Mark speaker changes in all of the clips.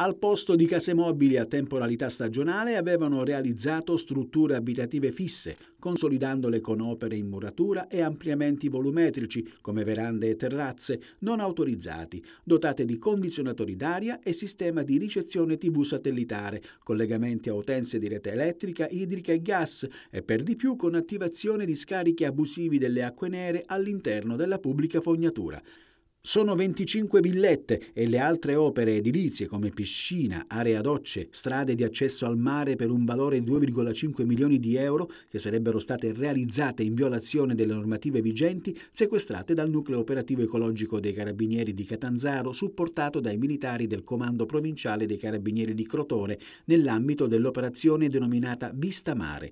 Speaker 1: Al posto di case mobili a temporalità stagionale avevano realizzato strutture abitative fisse, consolidandole con opere in muratura e ampliamenti volumetrici come verande e terrazze non autorizzati, dotate di condizionatori d'aria e sistema di ricezione TV satellitare, collegamenti a utenze di rete elettrica, idrica e gas e per di più con attivazione di scarichi abusivi delle acque nere all'interno della pubblica fognatura. Sono 25 villette e le altre opere edilizie come piscina, area docce, strade di accesso al mare per un valore di 2,5 milioni di euro che sarebbero state realizzate in violazione delle normative vigenti sequestrate dal nucleo operativo ecologico dei carabinieri di Catanzaro supportato dai militari del comando provinciale dei carabinieri di Crotone nell'ambito dell'operazione denominata Vista Mare.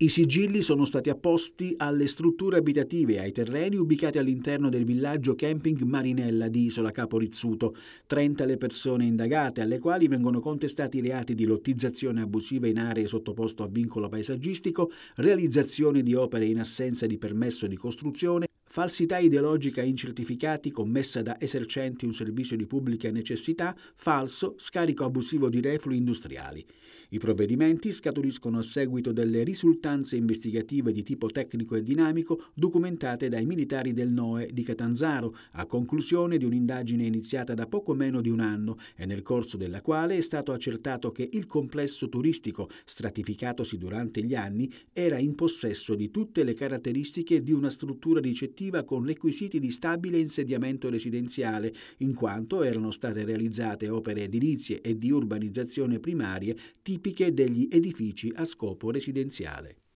Speaker 1: I sigilli sono stati apposti alle strutture abitative e ai terreni ubicati all'interno del villaggio camping Marinella di Isola Capo Rizzuto. 30 le persone indagate, alle quali vengono contestati reati di lottizzazione abusiva in aree sottoposto a vincolo paesaggistico, realizzazione di opere in assenza di permesso di costruzione, falsità ideologica in certificati commessa da esercenti un servizio di pubblica necessità, falso, scarico abusivo di reflui industriali. I provvedimenti scaturiscono a seguito delle risultanze investigative di tipo tecnico e dinamico documentate dai militari del NOE di Catanzaro, a conclusione di un'indagine iniziata da poco meno di un anno e nel corso della quale è stato accertato che il complesso turistico, stratificatosi durante gli anni, era in possesso di tutte le caratteristiche di una struttura ricettiva prospettiva con requisiti di stabile insediamento residenziale, in quanto erano state realizzate opere edilizie e di urbanizzazione primarie tipiche degli edifici a scopo residenziale.